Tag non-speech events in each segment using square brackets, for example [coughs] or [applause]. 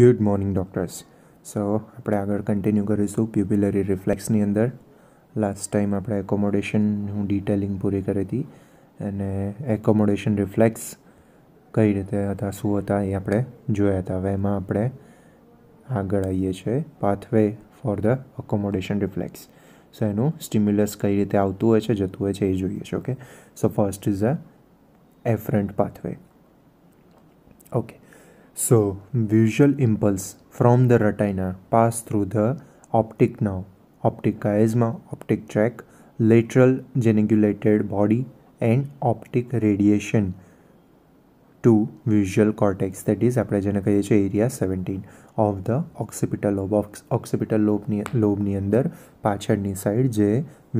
Good morning doctors સો આપણે આગળ continue કરીશું પ્યુપિલરી રિફ્લેક્સની અંદર લાસ્ટ ટાઈમ આપણે એકોમોડેશન હું ડિટેલિંગ પૂરી કરી હતી અને એકોમોડેશન રિફ્લેક્સ કઈ રીતે હતા શું હતા એ આપણે જોયા હતા હવે એમાં આપણે આગળ આવીએ છીએ pathway for the accommodation reflex so એનું સ્ટિમ્યુલસ કઈ રીતે આવતું હોય છે જતું હોય છે એ જોઈએ છે okay so first is a afferent pathway okay So, visual impulse from the retina pass through the optic nerve, optic chiasma, optic tract, lateral geningulated body and optic radiation to visual cortex that is આપણે જેને કહીએ છીએ area seventeen of the occipital lobe occipital લોબની લોબની અંદર પાછળની side જે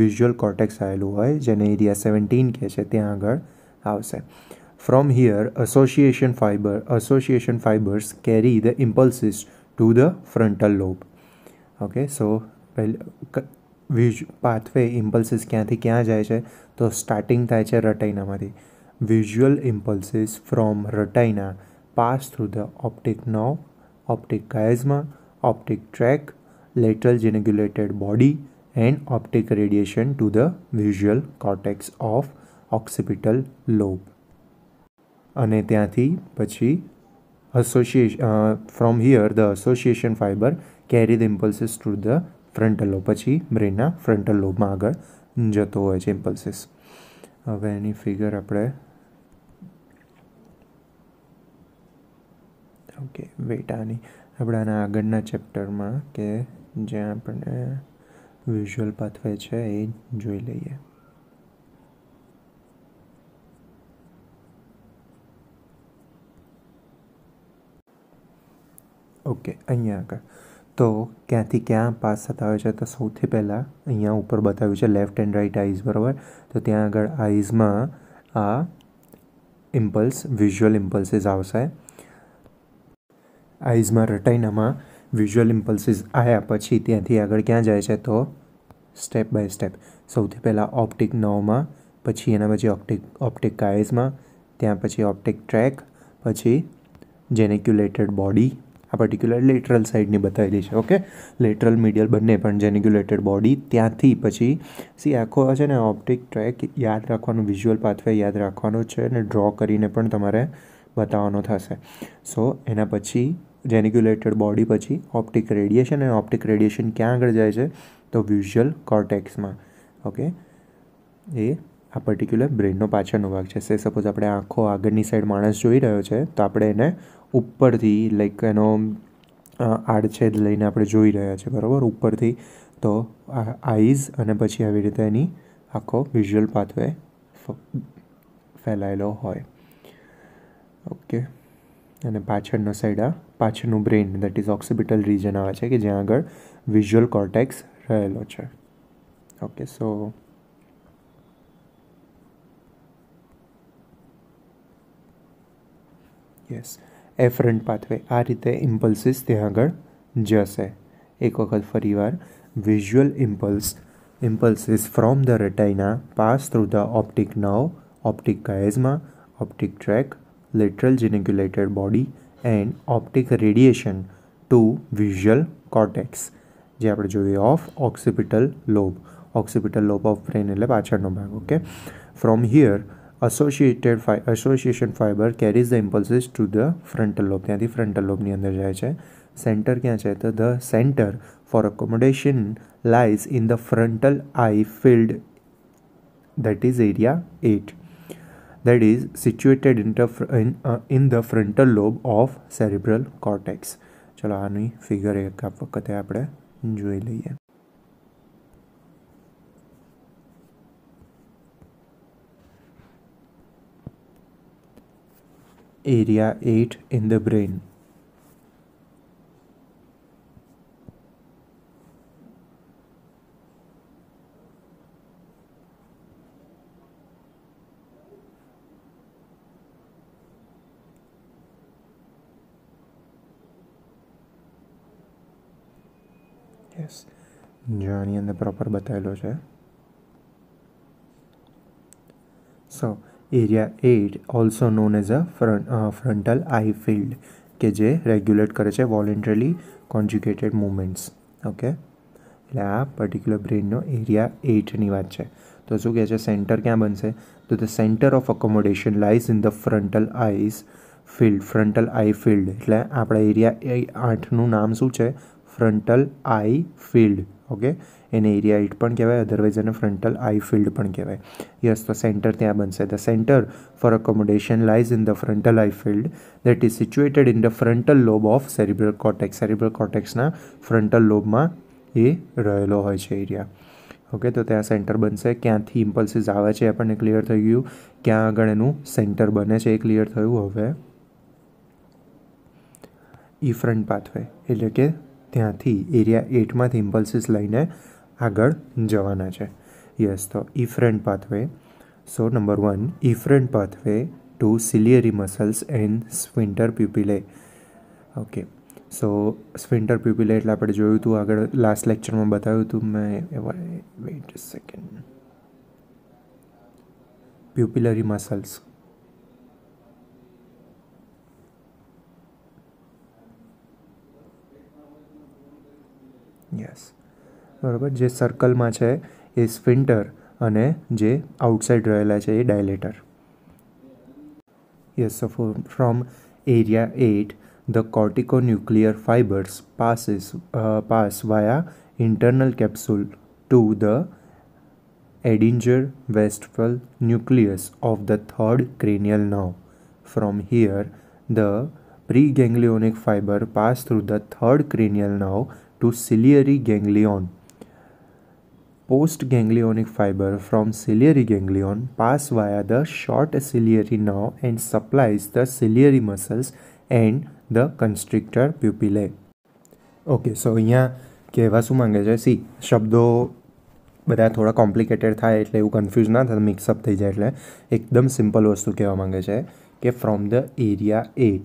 visual cortex આવેલું હોય જેને એરિયા સેવન્ટીન કહે છે ત્યાં આગળ આવશે From here, association fiber association fibers carry the impulses to the frontal lobe. Okay, so well, pathway impulses kya thi kya jai chai? To starting thai chai retina madhi. Visual impulses from retina pass through the optic nerve, optic chiasm, optic tract, lateral genugulated body and optic radiation to the visual cortex of occipital lobe. અને ત્યાંથી પછી association from here the association fiber carry the impulses to the frontal lobe પછી બ્રેનના frontal લોબમાં આગળ જતો હોય છે impulses હવે એની ફિગર આપણે ઓકે વેટ આની આપણે આના આગળના ચેપ્ટરમાં કે જ્યાં આપણે વિઝ્યુઅલ પાથવે છે એ જોઈ લઈએ ઓકે અહીંયા આગળ તો ક્યાંથી ક્યાં પાસ થતા હોય છે તો સૌથી પહેલાં અહીંયા ઉપર બતાવ્યું છે લેફ્ટ એન્ડ રાઈટ આઈઝ બરાબર તો ત્યાં આગળ આઈઝમાં આ ઇમ્પલ્સ વિઝ્યુઅલ ઇમ્પલ્સીસ આવશે આઈઝમાં રટાઈનામાં વિઝ્યુઅલ ઇમ્પલ્સીસ આવ્યા પછી ત્યાંથી આગળ ક્યાં જાય છે તો સ્ટેપ બાય સ્ટેપ સૌથી પહેલાં ઓપ્ટિક નવમાં પછી એના પછી ઓપ્ટિક ઓપ્ટિક આઈઝમાં ત્યાં પછી ઓપ્ટિક ટ્રેક પછી જેનેક્યુલેટેડ બોડી આ પર્ટિક્યુલર લેટરલ સાઇડની બતાવેલી છે ઓકે લેટરલ મીડિયલ બંને પણ જેનિગ્યુલેટેડ બોડી ત્યાંથી પછી સી આખો છે ને ઓપ્ટિક ટ્રેક યાદ રાખવાનું વિઝ્યુઅલ પાથવે યાદ રાખવાનો છે અને ડ્રો કરીને પણ તમારે બતાવવાનો થશે સો એના પછી જેનિગ્યુલેટેડ બોડી પછી ઓપ્ટિક રેડિયેશન અને ઓપ્ટિક રેડિયેશન ક્યાં આગળ જાય છે તો વિઝ્યુઅલ કોર્ટેક્સમાં ઓકે એ આ પર્ટિક્યુલર બ્રેનનો પાછળનો ભાગ છે સે સપોઝ આપણે આંખો આગળની સાઈડ માણસ જોઈ રહ્યો છે તો આપણે એને ઉપરથી લાઈક એનો આડછેદ લઈને આપણે જોઈ રહ્યા છીએ બરાબર ઉપરથી તો આઈઝ અને પછી આવી રીતે એની આખો વિઝ્યુઅલ પાથવે ફેલાયેલો હોય ઓકે અને પાછળનો સાઈડ આ પાછળનું brain that is occipital region આવે છે કે જ્યાં આગળ વિઝ્યુઅલ કોર્ટેક્સ રહેલો છે okay so yes afferent pathway आ रीते इम्पल्सिस ते आग जैसे एक वक्त फरी वार visual impulse impulses from the retina pass through the optic nerve optic chiasma optic tract lateral geniculated body and optic radiation to visual cortex जे आप जो of occipital lobe occipital lobe of brain एट पाचड़ो भाग okay from here associated fibre association fibre carries the impulses to the frontal lobe ત્યાંથી frontal લોબની અંદર જાય છે સેન્ટર ક્યાં છે તો the centre for accommodation lies in the frontal eye field that is area eight that is situated in the in the frontal lobe of cerebral cortex ચલો આની ફિગર એક વખતે આપણે જોઈ લઈએ area 8 in the brain. Yes, Johnny and the proper batalo. So area eight also known as a frontal eye field કે જે regulate કરે છે વોલેન્ટરી કોન્જ્યુગેટેડ મુમેન્ટ્સ ઓકે એટલે આ પર્ટિક્યુલર બ્રેનનો એરિયા એઇટની વાત છે તો શું કહે છે સેન્ટર ક્યાં બનશે તો the centre of accommodation lies in the frontal eyes field frontal eye field એટલે આપણા એરિયા એ આઠનું નામ શું છે ફ્રન્ટલ આઈ ફિલ્ડ ઓકે એને એરિયા ઇટ પણ કહેવાય અધરવાઇઝ એને ફ્રન્ટલ આઈ ફિલ્ડ પણ કહેવાય યસ તો સેન્ટર ત્યાં બનશે the centre for accommodation lies in the frontal eye field that is situated in the frontal lobe of cerebral cortex cerebral કોટેક્સના ફ્રન્ટલ લોબમાં એ રહેલો હોય છે એરિયા ઓકે તો ત્યાં સેન્ટર બનશે ક્યાંથી ઇમ્પલ્સીસ આવે છે આપણને ક્લિયર થઈ ગયું ક્યાં આગળ એનું સેન્ટર બને છે એ ક્લિયર થયું હવે ઈ ફ્રન્ટ પાથવે એટલે કે ત્યાંથી એરિયા એટમાંથી ઇમ્પલ્સીસ લઈને આગળ જવાના છે યસ તો efferent pathway so number one efferent pathway to ciliary muscles and sphincter pupillae okay so sphincter pupillae એટલે આપણે જોયું હતું આગળ લાસ્ટ લેક્ચરમાં બતાવ્યું હતું મેં wait second pupillary muscles yes બરાબર જે સર્કલમાં છે એ સ્ફિન્ટર અને જે આઉટસાઇડ રહેલા છે એ dilator yes from area eight the corticonuclear fibers passes uh, pass via internal capsule to the Edinger Westphal nucleus of the third cranial nerve. From here, the preganglionic fiber pass through the third cranial nerve to ciliary ganglion. Postganglionic fiber from ciliary ganglion pass via the short ciliary nerve and supplies the ciliary muscles and the constrictor pupillae. Okay so અહીંયા કહેવા શું માંગે છે C શબ્દો બધા થોડા complicated થાય એટલે એવું કન્ફ્યુઝ ના થાય મિક્સઅપ થઈ જાય એટલે એકદમ સિમ્પલ વસ્તુ કહેવા માંગે છે કે ફ્રોમ ધ એરિયા એટ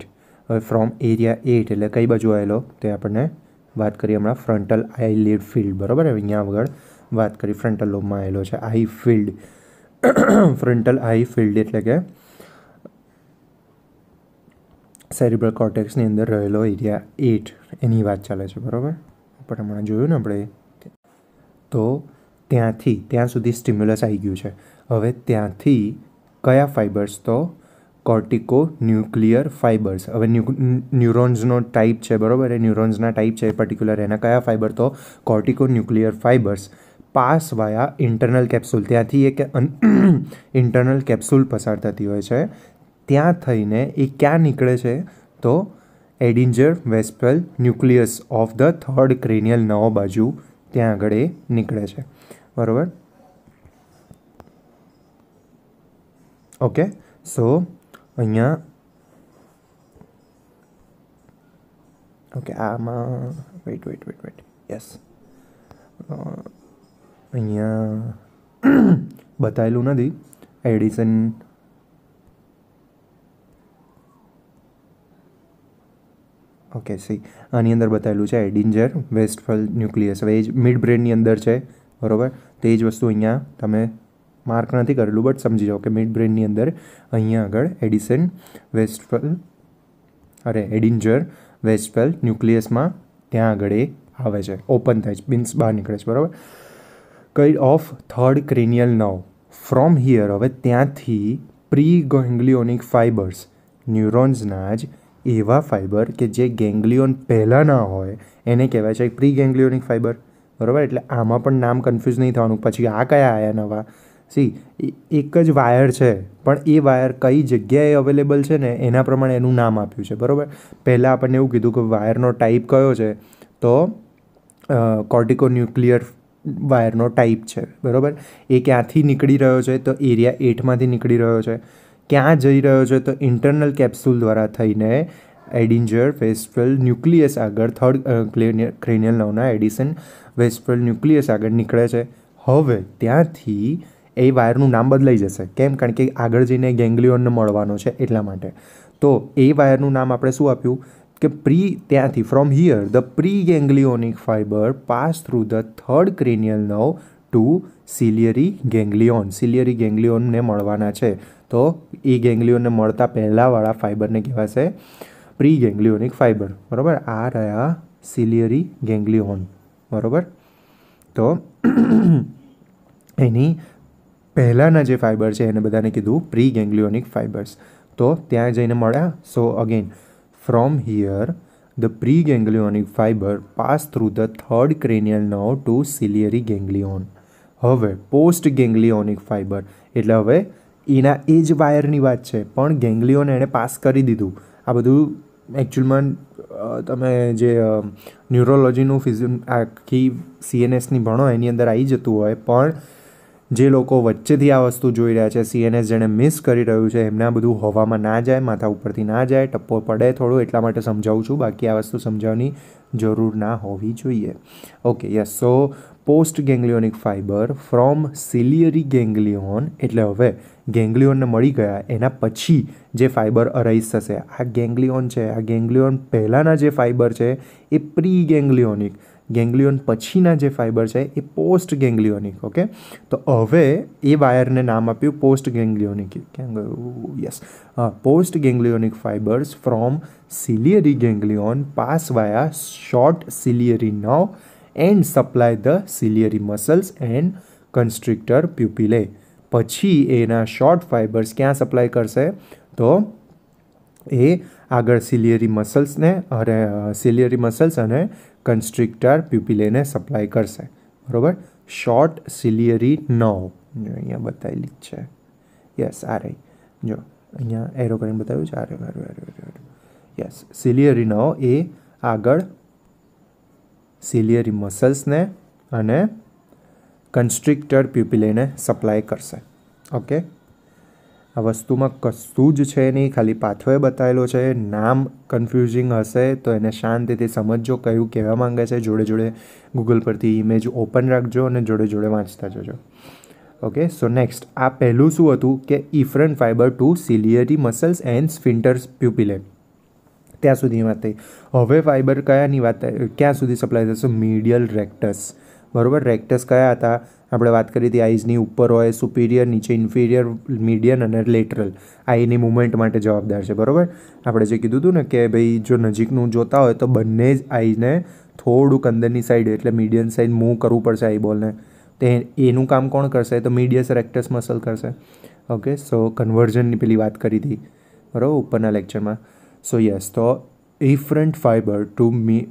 હવે ફ્રોમ એરિયા એટ એટલે કઈ બાજુ આવેલો તે આપણને વાત કરીએ હમણાં ફ્રન્ટલ આઈ લીડ ફિલ્ડ બરાબર અહીંયા આગળ વાત કરી ફ્રન્ટલ લોબમાં આવેલો છે eye field frontal eye field એટલે કે સેરિબ્રલ કોર્ટેક્સની અંદર રહેલો એરિયા એટ એની વાત ચાલે છે બરાબર પણ હમણાં જોયું ને આપણે તો ત્યાંથી ત્યાં સુધી સ્ટિમ્યુલસ આવી ગયું છે હવે ત્યાંથી કયા ફાઇબર્સ તો કોર્ટિકો ન્યુક્લિયર ફાઇબર્સ હવે ન્યુરોન્સનો ટાઈપ છે બરાબર એ ન્યુરોન્સના ટાઈપ છે પર્ટિક્યુલર એના કયા ફાઇબર તો corticonuclear fibres pass via internal capsule ત્યાંથી એક ઇન્ટરનલ કેપ્સ્યુલ [clears throat] પસાર થતી હોય છે ત્યાં થઈને એ ક્યાં નીકળે છે તો Edinger Westphal nucleus of the third cranial nerve બાજુ ત્યાં આગળ એ નીકળે છે બરાબર ઓકે સો અહીંયા ઓકે આમાં wait wait wait wait yes અહીંયા [coughs] બતાવેલું નથી એડિશન ઓકે સી આની અંદર બતાવેલું છે એડિન્જર વેસ્ટફલ ન્યુક્લિયસ હવે એ જ મિડ બ્રેનની અંદર છે બરાબર તે જ વસ્તુ અહીંયા તમે માર્ક નથી કરેલું બટ સમજી જાઓ કે મિડ બ્રેનની અંદર અહીંયા આગળ એડિશન વેસ્ટફલ અરે એડિન્જર વેસ્ટફલ ન્યુક્લિયસમાં ત્યાં આગળ એ આવે છે ઓપન થાય છે મીન્સ બહાર નીકળે છે બરાબર કઈ of third cranial nerve from here હવે ત્યાંથી પ્રી ગેંગ્લિયોનિક ફાઇબર્સ ન્યુરોન્સના જ એવા ફાઇબર કે જે ગેંગ્લિયોન પહેલાંના હોય એને કહેવાય છે પ્રી ગેંગ્લિયોનિક ફાઇબર બરાબર એટલે આમાં પણ નામ કન્ફ્યુઝ નહીં થવાનું પછી આ કયા આયા નવા સી એક જ વાયર છે પણ એ વાયર કઈ જગ્યાએ અવેલેબલ છે ને એના પ્રમાણે એનું નામ આપ્યું છે બરાબર પહેલાં આપણને એવું કીધું કે વાયરનો ટાઈપ કયો છે તો કોર્ટિકો ન્યુક્લિયર વાયરનો ટાઈપ છે બરાબર એ ક્યાંથી નીકળી રહ્યો છે તો એરિયા એટમાંથી નીકળી રહ્યો છે ક્યાં જઈ રહ્યો છે તો ઇન્ટરનલ કેપ્સ્યુલ દ્વારા થઈને એડિન્જર વેસ્ટ્રલ ન્યુક્લિયસ આગળ થર્ડ ક્રેનિયલ નવના એડિસન વેસ્ટફેલ ન્યુક્લિયસ આગળ નીકળે છે હવે ત્યાંથી એ વાયરનું નામ બદલાઈ જશે કેમ કારણ કે આગળ જઈને ગેંગ્લિયોનને મળવાનો છે એટલા માટે તો એ વાયરનું નામ આપણે શું આપ્યું કે પ્રી ત્યાંથી from here the preganglionic fibre pass through the third cranial nerve to ciliary ganglion ciliary ગેંગ્લિયોનને મળવાના છે તો એ ગેંગ્લિયોનને મળતા પહેલાંવાળા ફાઇબરને કહેવાશે પ્રી ગેંગ્લિયોનિક ફાઇબર બરાબર આ રહ્યા સિલિયરી ગેંગ્લિયોન બરાબર તો એની પહેલાંના જે ફાઇબર છે એને બધાને કીધું પ્રી ગેંગ્લિયોનિક ફાઇબર્સ તો ત્યાં જઈને મળ્યા so again From here, the preganglionic fiber pass through the third cranial nerve to ciliary ganglion. હવે પોસ્ટ ગેંગ્લિયોનિક ફાઇબર એટલે હવે એના એ જ વાયરની વાત છે પણ ગેંગ્લિયોન એણે પાસ કરી દીધું આ બધું એકચ્યુઅલમાં તમે જે ન્યુરોલોજીનું ફિઝિ આખી સીએનએસની ભણો એની અંદર આવી જતું હોય પણ જે લોકો વચ્ચેથી આ વસ્તુ જોઈ રહ્યા છે સીએનએસ જેણે મિસ કરી રહ્યું છે એમના બધું હવામાં ના જાય માથા ઉપરથી ના જાય ટપ્પો પડે થોડું એટલા માટે સમજાવું છું બાકી આ વસ્તુ સમજાવવાની જરૂર ના હોવી જોઈએ okay yes so post ગેંગ્લિયોનિક fibre from ciliary ganglion એટલે હવે ગેંગ્લિયોનને મળી ગયા એના પછી જે ફાઇબર અરાઈઝ થશે આ ગેંગલિયોન છે આ ગેંગ્લિયોન પહેલાંના જે ફાઇબર છે એ પ્રી ગેંગલિયોનિક ગેંગ્લિયોન પછીના જે ફાઇબર છે એ પોસ્ટ ગેંગ્લિયોનિક ઓકે તો હવે એ વાયરને નામ આપ્યું પોસ્ટ ગેંગ્લિયોનિક યસ હા post ganglionic fibres from ciliary ganglion pass via short ciliary nerve and supply the ciliary muscles and constrictor pupillae પછી એના શોર્ટ ફાઇબર્સ ક્યાં સપ્લાય કરશે તો એ આગળ સિલિયરી મસલ્સને અને સિલિયરી મસલ્સ અને કન્સ્ટ્રિક્ટર પ્યુપિલેને સપ્લાય કરશે બરાબર શોર્ટ સિલિયરી નવ જો અહીંયા બતાવેલી જ છે યસ આ રહી જો અહીંયા એરો કરીને બતાવ્યું છે આ રહ્યું રહ્યું યસ સિલિયરી નવ એ આગળ સિલિયરી મસલ્સને અને કન્સ્ટ્રિક્ટર પ્યુપિલેને સપ્લાય કરશે ઓકે આ વસ્તુમાં કશું જ છે નહીં ખાલી પાથવે બતાવેલો છે નામ કન્ફ્યુઝિંગ હશે તો એને શાંતિથી સમજજો કયું કહેવા માંગે છે જોડે જોડે ગૂગલ પરથી ઇમેજ ઓપન રાખજો અને જોડે જોડે વાંચતા જજો ઓકે સો નેક્સ્ટ આ પહેલું શું હતું કે efferent fibre to ciliary muscles and sphincters pupillae ત્યાં સુધી વાત થઈ હવે ફાઇબર કયાની વાત ક્યાં સુધી સપ્લાય થશે મીડિયલ રેક્ટસ બરાબર રેક્ટસ કયા હતા આપણે વાત કરી હતી આઈઝની ઉપર હોય સુપિરિયર નીચે ઇન્ફિરિયર મીડિયન અને લેટરલ આ એની મુવમેન્ટ માટે જવાબદાર છે બરાબર આપણે જે કીધું હતું ને કે ભાઈ જો નજીકનું જોતા હોય તો બંને જ આઈઝને થોડુંક અંદરની સાઈડ એટલે મીડિયન સાઈડ મૂવ કરવું પડશે આઈબોલને તે એનું કામ કોણ કરશે તો મીડિયસ રેક્ટસ મસલ કરશે ઓકે સો કન્વર્ઝનની પેલી વાત કરી હતી બરાબર ઉપરના લેક્ચરમાં સો યસ તો ઇફરન્ટ ફાઇબર ટુ મી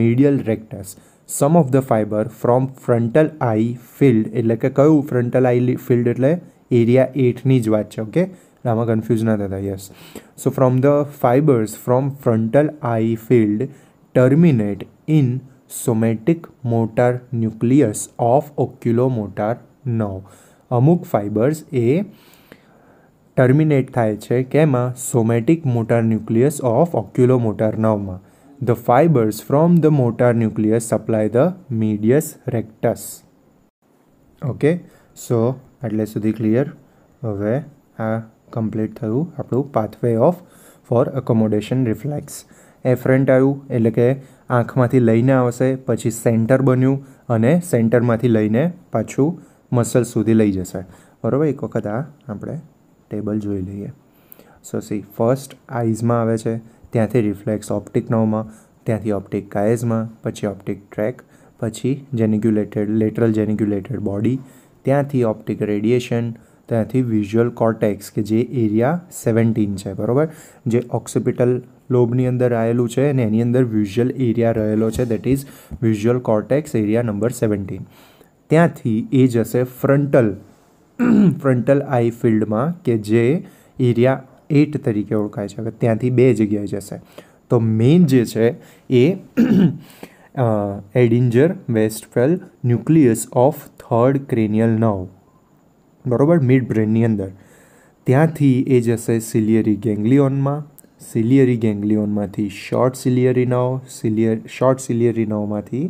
medial rectus some of the fibre from frontal eye field એટલે કે કયું ફ્રન્ટલ આઈ ફિલ્ડ એટલે એરિયા એટની જ વાત છે ઓકે આમાં કન્ફ્યુઝ ના થતા yes so from the fibres from frontal eye field terminate in somatic motor nucleus of oculomotor nerve અમુક ફાઇબર્સ એ ટર્મિનેટ થાય છે કેમાં somatic motor nucleus of oculomotor નવમાં The fibers from the motor nucleus supply the medius rectus. Okay so એટલે સુધી clear હવે આ કમ્પ્લીટ થયું આપણું pathway of for accommodation reflex afferent આવ્યું એટલે કે આંખમાંથી લઈને આવશે પછી સેન્ટર બન્યું અને સેન્ટરમાંથી લઈને પાછું મસલ સુધી લઈ જશે બરાબર એક વખત આ આપણે ટેબલ જોઈ લઈએ સો સી ફર્સ્ટ આઈઝમાં આવે છે ત્યાંથી રિફ્લેક્સ ઓપ્ટિક નવમાં ત્યાંથી ઓપ્ટિક કાયઝમાં પછી ઓપ્ટિક ટ્રેક પછી જેનિક્યુલેટેડ લેટરલ જેનિક્યુલેટેડ બોડી ત્યાંથી ઓપ્ટિક રેડિએશન ત્યાંથી વિઝ્યુઅલ કોર્ટેક્સ કે જે એરિયા સેવન્ટીન છે બરાબર જે ઓક્સિપિટલ લોબની અંદર આવેલું છે અને એની અંદર વિઝ્યુઅલ એરિયા રહેલો છે that is visual cortex area number seventeen ત્યાંથી એ જશે ફ્રન્ટલ ફ્રન્ટલ આઈ ફિલ્ડમાં કે જે એરિયા એટ તરીકે ઓળખાય છે હવે ત્યાંથી બે જગ્યાએ જશે તો મેઇન જે છે એ Edinger Westphal nucleus of third cranial nerve બરાબર મિડ બ્રેનની અંદર ત્યાંથી એ જશે સિલિયરી ગેંગ્લિયોનમાં સિલિયરી ગેંગ્લિયોનમાંથી short ciliary nerve ciliary short ciliary નવમાંથી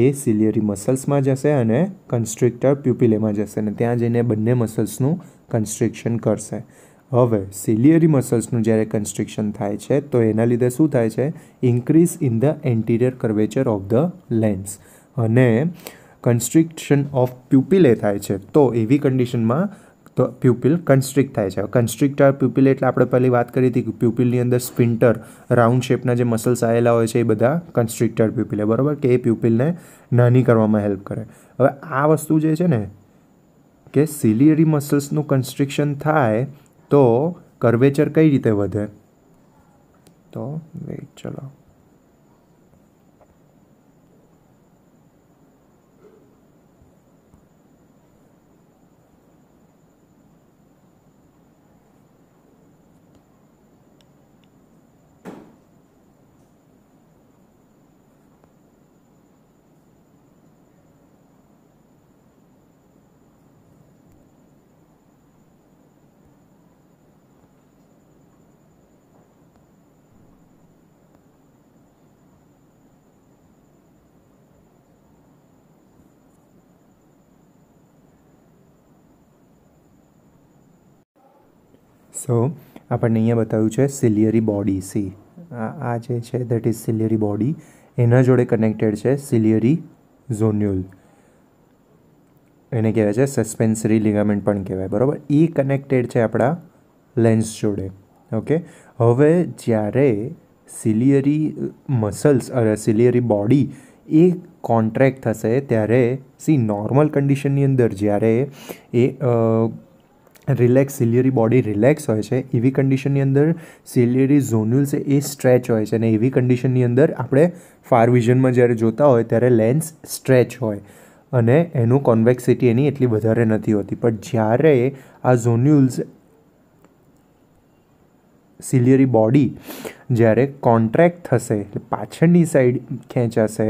એ સિલિયરી મસલ્સમાં જશે અને કન્સ્ટ્રિક્ટર પ્યુપિલેમાં જશે અને ત્યાં જઈને બંને મસલ્સનું કન્સ્ટ્રિક્શન કરશે હવે સિલિયરી મસલ્સનું જ્યારે કન્સ્ટ્રિક્શન થાય છે તો એના લીધે શું થાય છે increase in the anterior curvature of the lens અને કન્સ્ટ્રિક્શન ઓફ પ્યુપિલે થાય છે તો એવી કન્ડિશનમાં તો પ્યુપિલ કન્સ્ટ્રિક્ટ થાય છે કન્સ્ટ્રિક્ટ પ્યુપિલ એટલે આપણે પહેલી વાત કરી હતી કે પ્યુપિલની અંદર સ્પિન્ટર રાઉન્ડ શેપના જે મસલ્સ આવેલા હોય છે એ બધા કન્સ્ટ્રિક્ટર પ્યુપિલે બરાબર કે એ પ્યુપિલને નાની કરવામાં હેલ્પ કરે હવે આ વસ્તુ જે છે ને કે સિલિયરી મસલ્સનું કન્સ્ટ્રિક્શન થાય તો કર્વેચર કઈ રીતે વધે તો વેઇટ ચલો સો આપણને અહીંયા બતાવ્યું છે સિલિયરી બોડી સી આ જે છે દેટ ઇઝ સિલિયરી બોડી એના જોડે કનેક્ટેડ છે સિલિયરી ઝોન્યુલ એને કહેવાય છે સસ્પેન્સરી લિગામેન્ટ પણ કહેવાય બરાબર એ કનેક્ટેડ છે આપણા લેન્સ જોડે ઓકે હવે જ્યારે સિલિયરી મસલ્સ અરે સિલિયરી બોડી એ કોન્ટ્રેક્ટ થશે ત્યારે સી નોર્મલ કન્ડિશનની અંદર જ્યારે એ રિલેક્સ સિલિયરી બોડી રિલેક્સ હોય છે એવી e કન્ડિશનની અંદર સિલિયરી ઝોન્યુલ્સ એ સ્ટ્રેચ હોય છે અને એવી e કન્ડિશનની અંદર આપણે ફાર વિઝનમાં જ્યારે જોતા હોય ત્યારે લેન્સ સ્ટ્રેચ હોય અને એનું કોન્વેક્સિટી એની એટલી વધારે નથી હોતી પણ જ્યારે આ ઝોન્યુલ્સ સિલિયરી બોડી જ્યારે કોન્ટ્રેક્ટ થશે પાછળની સાઈડ ખેંચાશે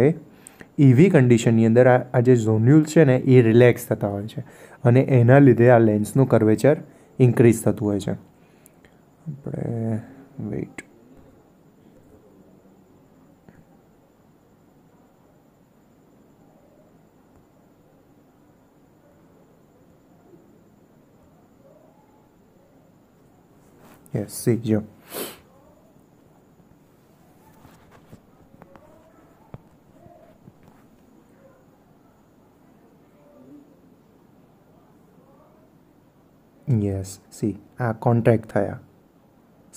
એવી e કન્ડિશનની અંદર આ જે ઝોન્યુલ્સ છે ને એ રિલેક્સ થતા હોય છે અને એના લીધે આ લેન્સનું કર્વેચર ઇન્ક્રીઝ થતું હોય છે આપણે વેઇટ યસ સી જો યસ સી આ કોન્ટ્રેક્ટ થયા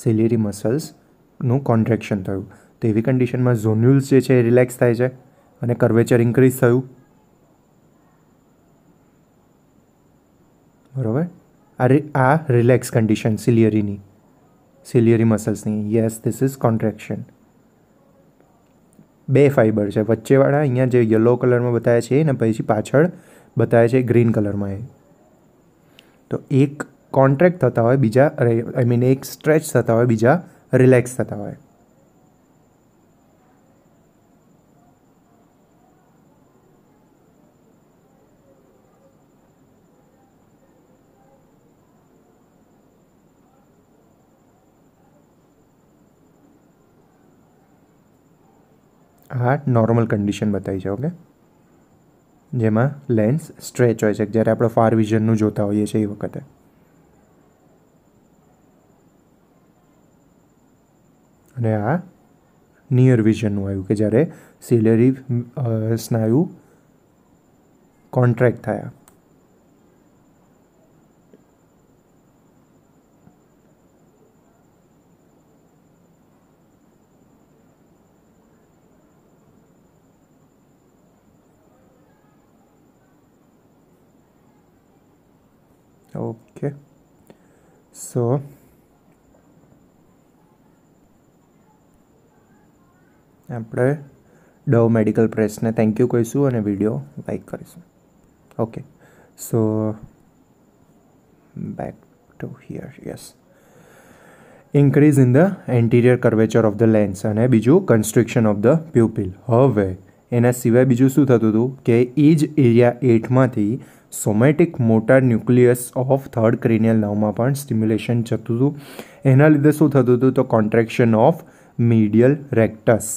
સિલિયરી મસલ્સનું કોન્ટ્રેક્શન થયું તો એવી કન્ડિશનમાં ઝોન્યુલ્સ જે છે એ રિલેક્સ થાય છે અને કર્વેચર ઇન્ક્રીઝ થયું બરાબર આ આ રિલેક્સ કન્ડિશન સિલિયરીની સિલિયરી મસલ્સની યસ ધીસ ઇઝ કોન્ટ્રેક્શન બે ફાઇબર છે વચ્ચેવાળા અહીંયા જે યલો કલરમાં બતાવ્યા છે ને પછી પાછળ બતાવ્યા છે ગ્રીન કલરમાં એ તો એક કોન્ટ્રેક્ટ થતા હોય બીજા આઈ મીન એક સ્ટ્રેચ થતા હોય બીજા રિલેક્સ થતા હોય હા નોર્મલ કન્ડિશન બતાવી છે ઓકે જેમાં લેન્સ સ્ટ્રેચ હોય છે જ્યારે આપણે ફાર વિઝનનું જોતા હોઈએ છીએ એ વખતે અને આ નિયર વિઝનનું આવ્યું કે જ્યારે સિલેરી સ્નાયુ કોન્ટ્રેક્ટ થયા okay so આપણે ડવ મેડિકલ પ્રેસને થેન્ક યુ કહીશું અને વિડીયો લાઈક કરીશું okay so back to here yes increase in the anterior curvature of the lens અને બીજું કન્સ્ટ્રક્શન ઓફ ધ પ્યુપિલ હવે એના સિવાય બીજું શું થતું હતું કે એ જ એરિયા એટમાંથી somatic motor nucleus of third cranial નવમાં પણ સ્ટિમ્યુલેશન જતું હતું એના લીધે શું થતું હતું તો કોન્ટ્રેક્શન ઓફ મીડિયલ રેક્ટસ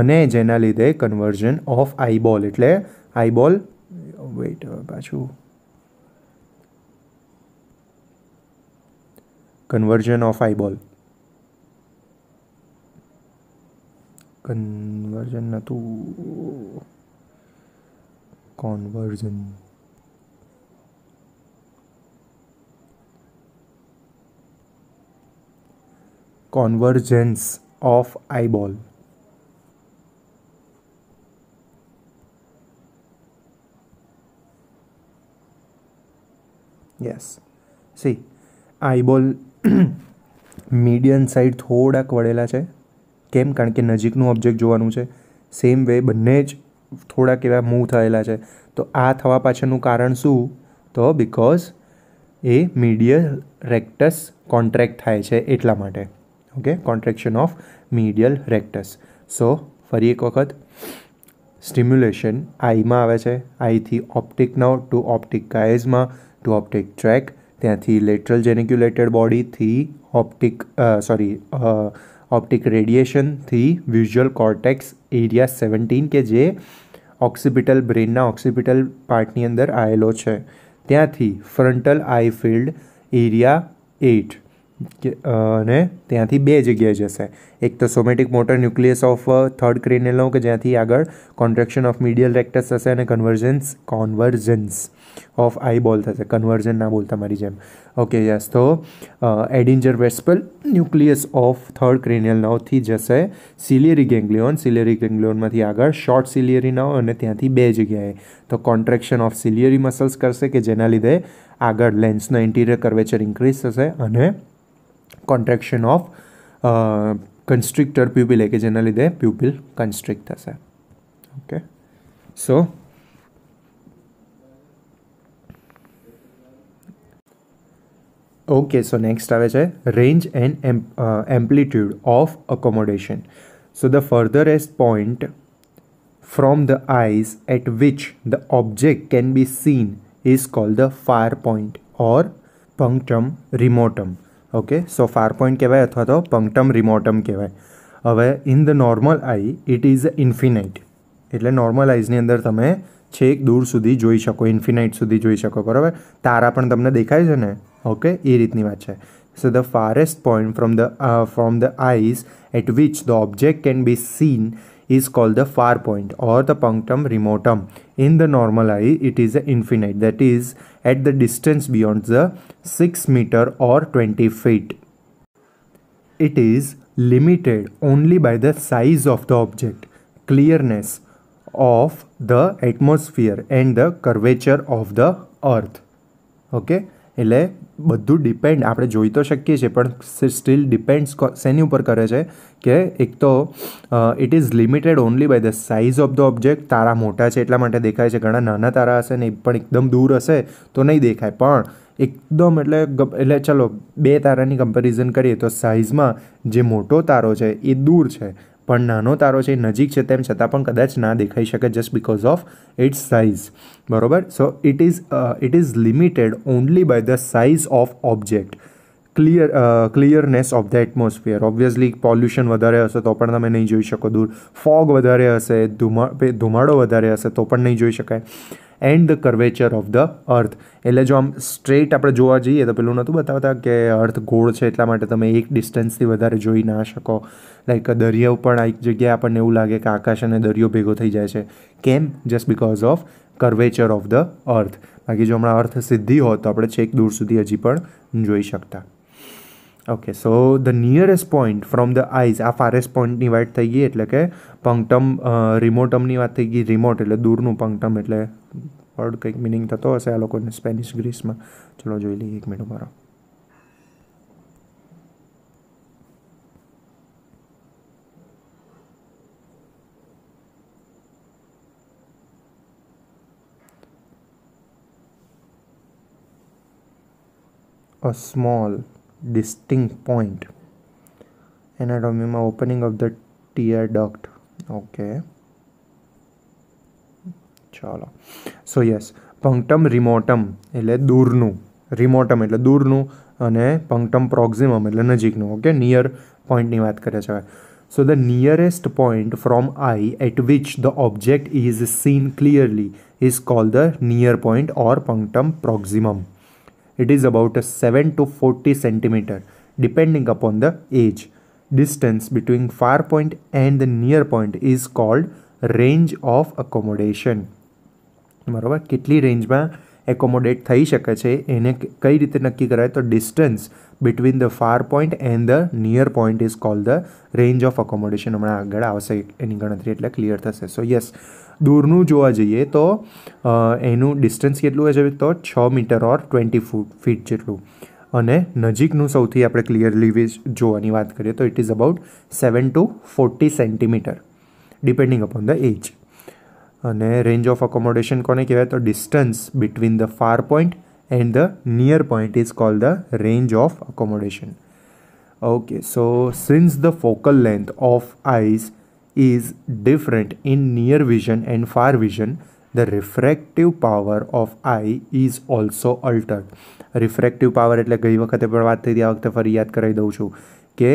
અને જેના લીધે કન્વર્ઝન ઓફ આઈબોલ એટલે આઈબોલ વેઇટ પાછું કન્વર્ઝન ઓફ આઈબોલ કન્વર્ઝન નહોતું conversion convergence of eyeball yes see eyeball median side થોડાક વળેલા છે કેમ કારણ કે નજીકનું ઓબ્જેક્ટ જોવાનું છે સેમ વે બંને જ થોડાક એવા મૂવ થયેલા છે તો આ થવા પાછળનું કારણ શું તો બિકોઝ એ મીડિયલ રેક્ટસ કોન્ટ્રેક્ટ થાય છે એટલા માટે okay contraction of medial rectus so ફરી એક વખત સ્ટિમ્યુલેશન આઈમાં આવે છે આઈથી ઓપ્ટિક નવ ટુ ઓપ્ટિક કાયઝમાં ટુ ઓપ્ટિક ટ્રેક ત્યાંથી લેટરલ જેનિક્યુલેટેડ બોડીથી ઓપ્ટિક સોરી ઓપ્ટિક રેડિએશનથી વિઝ્યુઅલ કોર્ટેક્સ એરિયા સેવન્ટીન કે જે ઓક્સિપિટલ બ્રેનના ઓક્સિપિટલ પાર્ટની અંદર આવેલો છે ત્યાંથી frontal eye field area eight અને ત્યાંથી બે જગ્યાએ જશે એક તો somatic motor nucleus of third cranial કે જ્યાંથી આગળ કોન્ટ્રેક્શન ઓફ મીડિયલ રેક્ટસ થશે અને કન્વર્જન્સ કોન્વર્જન્સ ઓફ આઈ બોલ થશે કન્વર્ઝન ના બોલતા મારી જેમ ઓકે યસ તો Edinger Westphal nucleus of third cranial નવથી જશે સિલિયરી ગેંગ્લિયોન સિલિયરી ગેંગ્લિયોનમાંથી આગળ શોર્ટ સિલિયરી નવ અને ત્યાંથી બે જગ્યાએ તો કોન્ટ્રેક્શન ઓફ સિલિયરી મસલ્સ કરશે કે જેના લીધે આગળ લેન્સનો ઇન્ટિરિયર કર્વેચર ઇન્ક્રીઝ થશે અને કોન્ટ્રેક્શન ઓફ કન્સ્ટ્રિક્ટર પ્યુપિલ એ કે જેના લીધે પ્યુપિલ કન્સ્ટ્રિક્ટ થશે okay so okay so next આવે છે range and amplitude of accommodation so the furtherest point from the eyes at which the object can be seen is call the far point or punctum remotum okay so far point કહેવાય અથવા તો punctum remotum કહેવાય હવે in the normal eye it is infinite એટલે normal આઈઝની અંદર તમે છેક દૂર સુધી જોઈ શકો ઇન્ફિનાઇટ સુધી જોઈ શકો બરાબર તારા પણ તમને દેખાય છે ને Okay, એ રીતની વાત So the farthest point from the the uh, the the eyes at which the object can be is called the far point or the punctum remotum. In the normal eye, it is infinite, that is, at the distance beyond the 6 meter or 20 feet. It is limited only by the size of the object, clearness of the atmosphere, and the curvature of the earth. Okay? બધું depend આપણે જોઈ તો શકીએ છીએ પણ steel depends શેની ઉપર કરે છે કે એક તો it is limited only by the size of the object તારા મોટા છે એટલા માટે દેખાય છે ઘણા નાના તારા હશે ને પણ એકદમ દૂર હશે તો નહીં દેખાય પણ એકદમ એટલે એટલે ચલો બે તારાની કમ્પેરિઝન કરીએ તો સાઇઝમાં જે મોટો તારો છે એ દૂર છે પણ નાનો તારો છે નજીક છે તેમ છતાં પણ કદાચ ના દેખાઈ શકે just because of its size બરોબર so it is it is limited only by the size of object clear clearness of the atmosphere obviously pollution વધારે હશે તો પણ તમે નહીં જોઈ શકો દૂર ફોગ વધારે હશે ધુમા ધુમાડો વધારે હશે તો પણ નહીં જોઈ શકાય and the curvature of the earth એટલે જો આમ સ્ટ્રેટ આપણે જોવા જઈએ તો પેલું નહોતું બતાવતા કે અર્થ ગોળ છે એટલા માટે તમે એક ડિસ્ટન્સથી વધારે જોઈ ના શકો લાઈક દરિયો પણ એક જગ્યાએ આપણને એવું લાગે કે આકાશ અને દરિયો ભેગો થઈ જાય છે કેમ just because of curvature of the earth બાકી જો હમણાં અર્થ સિદ્ધિ હોત તો આપણે છેક દૂર સુધી હજી પણ જોઈ શકતા okay so the nearest point from the eyes આ ફારેસ્ટ પોઈન્ટની વાત થઈ ગઈ એટલે કે પંક્ટમ રિમોટમની વાત થઈ ગઈ રિમોટ એટલે દૂરનું પંક્ટમ એટલે વર્ડ કંઈક મિનિંગ થતો હશે આ લોકોને સ્પેનિશ ગ્રીસમાં ચલો જોઈ લઈએ એક મિનિટ મારો અ સ્મોલ distinct point એનાટોમીમાં opening of the tear duct okay ચાલો સો યસ પંક્ટમ રિમોટમ એટલે દૂરનું રિમોટમ એટલે દૂરનું અને પંક્ટમ પ્રોક્ઝિમમ એટલે નજીકનું ઓકે નિયર પોઈન્ટની વાત કરે છે so the nearest point from eye at which the object is seen clearly is call the near point or punctum proximum it is about a 7 to 40 centimeter depending upon the age. Distance between far point and the near point is called range of accommodation. બરોબર કેટલી રેન્જમાં accommodate થઈ શકે છે એને કઈ રીતે નક્કી કરાય તો distance between the far point and the near point is called the range of accommodation હમણાં આગળ આવશે એની ગણતરી એટલે ક્લિયર થશે So yes. દૂરનું જોવા જઈએ તો એનું ડિસ્ટન્સ કેટલું હોય છે તો છ metre or twenty foot feet જેટલું અને નજીકનું સૌથી આપણે ક્લિયરલી જોવાની વાત કરીએ તો it is about seven to forty centimetre depending upon the age અને રેન્જ ઓફ અકોમોડેશન કોને કહેવાય તો distance between the far point and the near point is call the range of accommodation okay so since the focal length of eyes is different in near vision and far vision, the refractive power of eye is also altered. Refractive power એટલે ગઈ વખતે પણ વાત થઈ હતી આ વખતે ફરી યાદ કરાવી દઉં છું કે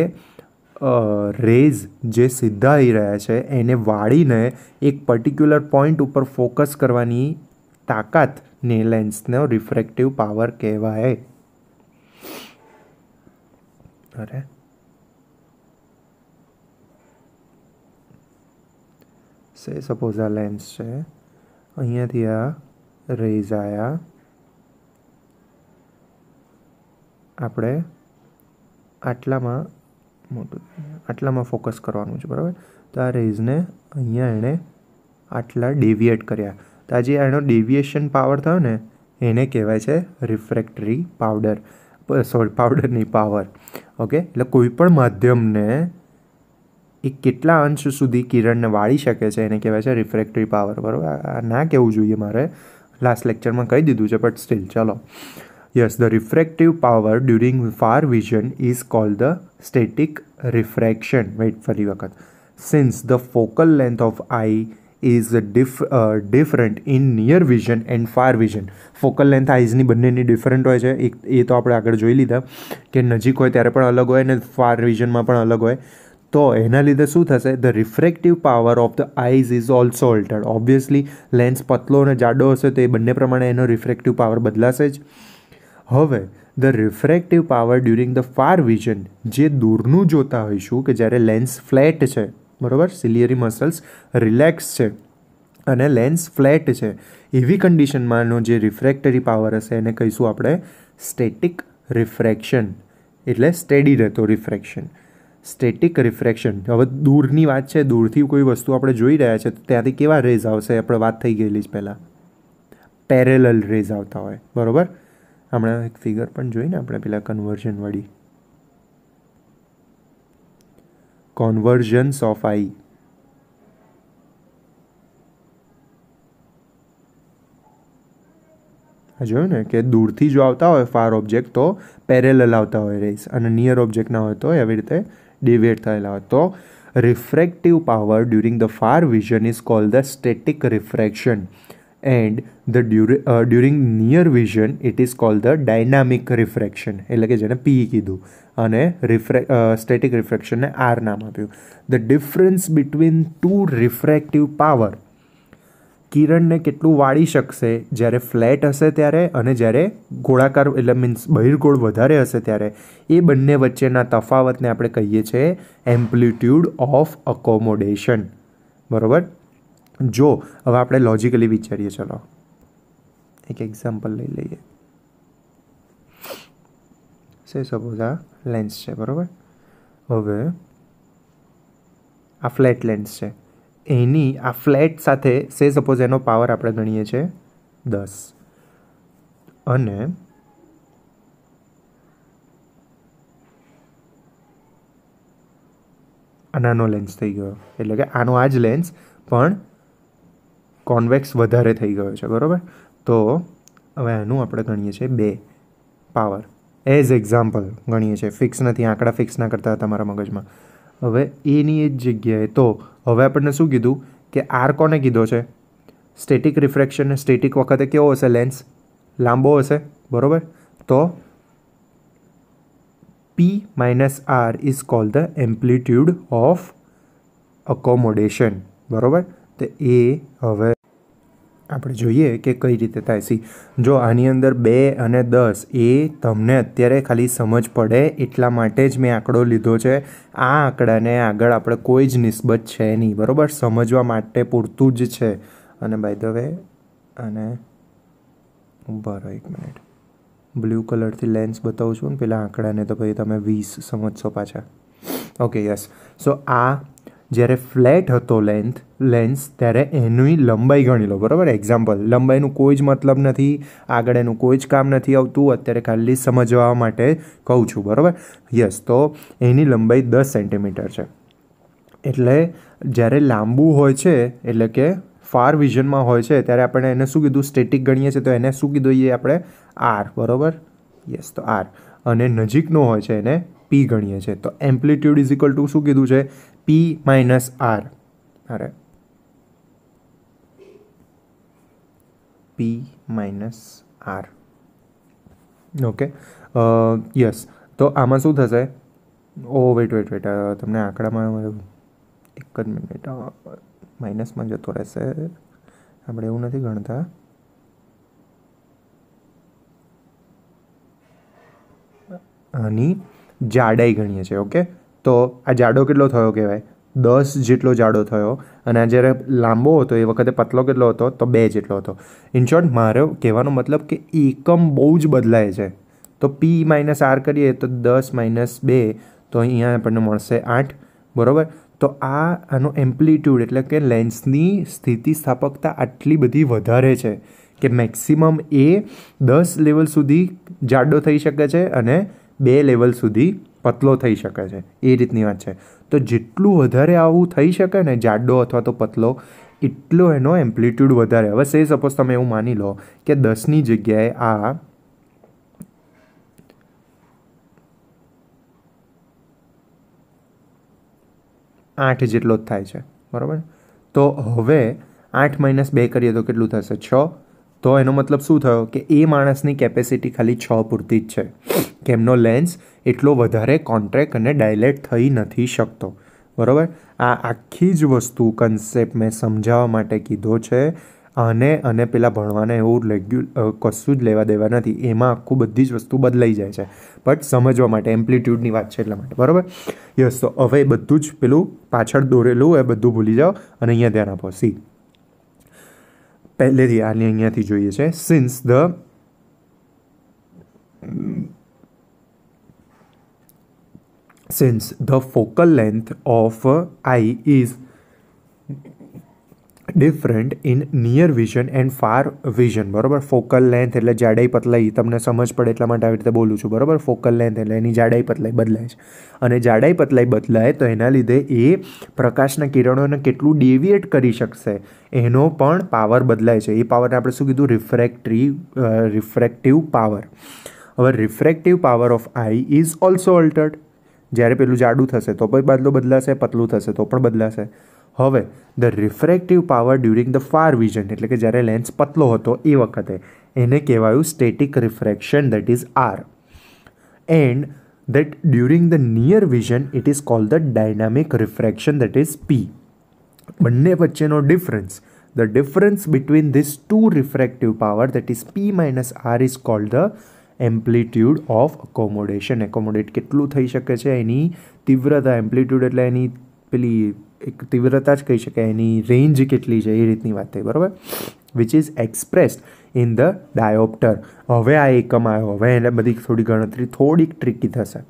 રેઝ જે સીધા આવી રહ્યા છે એને વાળીને એક પર્ટિક્યુલર પોઈન્ટ ઉપર ફોકસ કરવાની તાકાત ને લેન્સનો રિફ્રેક્ટિવ પાવર કહેવાય અરે સે સપોઝ આ લેન્સ છે અહીંયાથી આ રેઝ આયા આપણે આટલામાં મોટું આટલામાં ફોકસ કરવાનું છે બરાબર તો આ રેઝને અહીંયા એણે આટલા ડેવિએટ કર્યા તો આ જે એનો ડેવિએશન પાવર થયો ને એને કહેવાય છે રિફ્રેક્ટરી પાવડર સોરી પાવડરની પાવર ઓકે એટલે કોઈ પણ માધ્યમને એ કેટલા અંશ સુધી કિરણને વાળી શકે છે એને કહેવાય છે રિફ્રેક્ટરી પાવર બરાબર ના કહેવું જોઈએ મારે લાસ્ટ લેક્ચરમાં કહી દીધું છે બટ સ્ટીલ ચલો yes the refractive power during far vision is called the static refraction wait ફરી વખત since the focal length of eye is dif different in near vision and far vision focal length આઈઝની બંનેની different હોય છે એક એ તો આપણે આગળ જોઈ લીધા કે નજીક હોય ત્યારે પણ અલગ હોય અને ફાર વિઝનમાં પણ અલગ હોય તો એના લીધે શું થશે the refractive power of the eyes is also altered obviously lens પતલો અને જાડો હશે તો એ બંને પ્રમાણે એનો રિફ્રેક્ટિવ પાવર બદલાશે જ હવે the refractive power during the far vision જે દૂરનું જોતા હોઈશું કે જ્યારે લેન્સ ફ્લેટ છે બરાબર સિલિયરી મસલ્સ રિલેક્સ છે અને લેન્સ ફ્લેટ છે એવી કન્ડિશનમાંનો જે રિફ્રેક્ટરી પાવર હશે એને કહીશું આપણે સ્ટેટિક રિફ્રેક્શન એટલે સ્ટેડી રહેતો રિફ્રેક્શન સ્ટેટિક રિફ્રેક્શન હવે દૂરની વાત છે દૂરથી કોઈ વસ્તુ આપણે જોઈ રહ્યા છે તો ત્યાંથી કેવા રેઝ આવશે આપણે વાત થઈ ગયેલી જ પહેલાં પેરેલલ રેઝ આવતા હોય બરાબર હમણાં એક ફિગર પણ જોઈને આપણે પેલા કન્વર્ઝનવાળી કોન્વર્ઝન્સ ઓફ આઈ જોયું ને કે દૂરથી જો આવતા હોય ફાર ઓબ્જેક્ટ તો પેરેલલ આવતા હોય રેસ અને નિયર ઓબ્જેક્ટ ના હોય તો એવી રીતે ડિવિએટ થયેલા હોય તો refractive power during the far vision is called the static refraction and the dura, uh, during near vision it is called the dynamic refraction એટલે કે જેને પી કીધું અને રિફ્રે સ્ટેટિક રિફ્રેક્શનને આર નામ આપ્યું the difference between two refractive power કિરણને કેટલું વાળી શકશે જ્યારે ફ્લેટ હશે ત્યારે અને જ્યારે ગોળાકાર એટલે મીન્સ બહિર્ગોળ વધારે હશે ત્યારે એ બંને વચ્ચેના તફાવતને આપણે કહીએ છીએ એમ્પ્લિટ્યૂડ ઓફ અકોમોડેશન બરાબર જો હવે આપણે લોજિકલી વિચારીએ ચલો એક એક્ઝામ્પલ લઈ લઈએ સે સપોઝ આ લેન્સ છે બરાબર હવે આ ફ્લેટ લેન્સ છે એની આ ફ્લેટ સાથે સે સપોઝ એનો પાવર આપણે ગણીએ છીએ દસ અને નાનો લેન્સ થઈ ગયો એટલે કે આનો આ જ લેન્સ પણ કોન્વેક્સ વધારે થઈ ગયો છે બરાબર તો હવે આનું આપણે ગણીએ છીએ બે પાવર એઝ એક્ઝામ્પલ ગણીએ છીએ ફિક્સ નથી આંકડા ફિક્સ ના કરતા તમારા મગજમાં હવે એની એ જ જગ્યાએ તો હવે આપણને શું કીધું કે આર કોને કીધો છે સ્ટેટિક રિફ્રેક્શન સ્ટેટિક વખતે કેવો હશે લેન્સ લાંબો હશે બરાબર તો P minus R is call the amplitude of accommodation બરાબર તો એ હવે આપણે જોઈએ કે કઈ રીતે થાય સી જો આની અંદર બે અને દસ એ તમને અત્યારે ખાલી સમજ પડે એટલા માટે જ મેં આંકડો લીધો છે આ આંકડાને આગળ આપણે કોઈ જ નિસ્બત છે નહીં બરાબર સમજવા માટે પૂરતું જ છે અને બાય ધ વે અને બરો એક મિનિટ બ્લુ કલરથી લેન્સ બતાવું છું ને પેલા આંકડાને તો ભાઈ તમે વીસ સમજશો પાછા ઓકે યસ સો આ જ્યારે ફ્લેટ હતો લેન્થ લેન્સ ત્યારે એની લંબાઈ ગણી લો બરાબર એક્ઝામ્પલ લંબાઈનું કોઈ જ મતલબ નથી આગળ એનું કોઈ જ કામ નથી આવતું અત્યારે ખાલી સમજવા માટે કહું છું બરાબર યસ તો એની લંબાઈ દસ સેન્ટીમીટર છે એટલે જ્યારે લાંબુ હોય છે એટલે કે ફાર વિઝનમાં હોય છે ત્યારે આપણે એને શું કીધું સ્ટેટિક ગણીએ છીએ તો એને શું કીધું એ આપણે આર બરાબર યસ તો આર અને નજીકનો હોય છે એને પી ગણીએ છીએ તો એમ્પ્લિટ્યૂડ ઇઝ ઇક્વલ ટુ શું કીધું છે પી માઇનસ આર અરે P minus R okay yes તો આમાં શું થશે ઓ વેટ વેટ વેટ તમને આંકડામાં એક જ મિનિટ માઇનસમાં જતો રહેશે આપણે એવું નથી ગણતા આની જાડાઈ ગણીએ છીએ ઓકે તો આ જાડો કેટલો થયો કહેવાય દસ જેટલો જાડો થયો અને આ જ્યારે લાંબો હતો એ વખતે પતલો કેટલો હતો તો બે જેટલો હતો ઇન મારો કહેવાનો મતલબ કે એકમ બહુ જ બદલાય છે તો પી માઇનસ આર કરીએ તો દસ માઇનસ બે તો અહીંયા આપણને મળશે આઠ બરાબર તો આ આનો એમ્પ્લિટ્યૂડ એટલે કે લેન્સની સ્થિતિસ્થાપકતા આટલી બધી વધારે છે કે મેક્સિમમ એ દસ લેવલ સુધી જાડો થઈ શકે છે અને બે લેવલ સુધી પતલો થઈ શકે છે એ રીતની વાત છે તો જેટલું વધારે આવું થઈ શકે ને જાડો અથવા તો પતલો એટલો એનો એમ્પ્લિટ્યૂડ વધારે હવે સે સપોઝ તમે એવું માની લો કે દસની જગ્યાએ આ આઠ જેટલો જ થાય છે બરાબર તો હવે આઠ માઇનસ બે કરીએ તો કેટલું થશે છ તો એનો મતલબ શું થયો કે એ માણસની કેપેસિટી ખાલી છ પૂરતી જ છે કે એમનો લેન્સ એટલો વધારે કોન્ટ્રેક્ટ અને ડાયલેટ થઈ નથી શકતો બરાબર આ આખી જ વસ્તુ કન્સેપ્ટ મેં સમજાવવા માટે કીધો છે અને અને પેલા ભણવાને એવું રેગ્યુલ કશું જ લેવા દેવા નથી એમાં આખું બધી જ વસ્તુ બદલાઈ જાય છે બટ સમજવા માટે એમ્પ્લિટ્યૂડની વાત છે એટલા માટે બરાબર યસ તો હવે બધું જ પેલું પાછળ દોરેલું એ બધું ભૂલી જાઓ અને અહીંયા ધ્યાન આપો સી પહેલેથી આને અહીંયાથી જોઈએ છે since the since the focal length of eye is different in near vision and far vision બરાબર ફોકલ લેન્થ એટલે જાડાઈ પતલાઈ તમને સમજ પડે એટલા માટે આવી રીતે બોલું છું બરાબર ફોકલ લેન્થ એટલે એની જાડાઈ પતલાઈ બદલાય છે અને જાડાઈ પતલાઈ બદલાય તો એના લીધે એ પ્રકાશના કિરણોને કેટલું ડેવિએટ કરી શકશે એનો પણ પાવર બદલાય છે એ પાવરને આપણે શું કીધું રિફ્રેક્ટ્રી રિફ્રેક્ટિવ પાવર હવે refractive power of eye is also altered જ્યારે પેલું જાડું થશે તો પણ બદલો બદલાશે પતલું થશે તો પણ બદલાશે હવે the refractive power during the far vision એટલે કે જ્યારે લેન્સ પતલો હતો એ વખતે એને કહેવાયું static refraction that is R and that during the near vision it is called the dynamic refraction that is P બંને વચ્ચેનો difference the difference between this two refractive power that is P minus R is called the amplitude of accommodation accommodate કેટલું થઈ શકે છે એની તીવ્રતા amplitude એટલે એની પેલી એક તીવ્રતા જ કહી શકાય એની રેન્જ કેટલી છે એ રીતની વાત થઈ બરાબર which is expressed in the dioptre હવે આ એકમ આવ્યો હવે એને બધી થોડી ગણતરી થોડીક ટ્રીકી થશે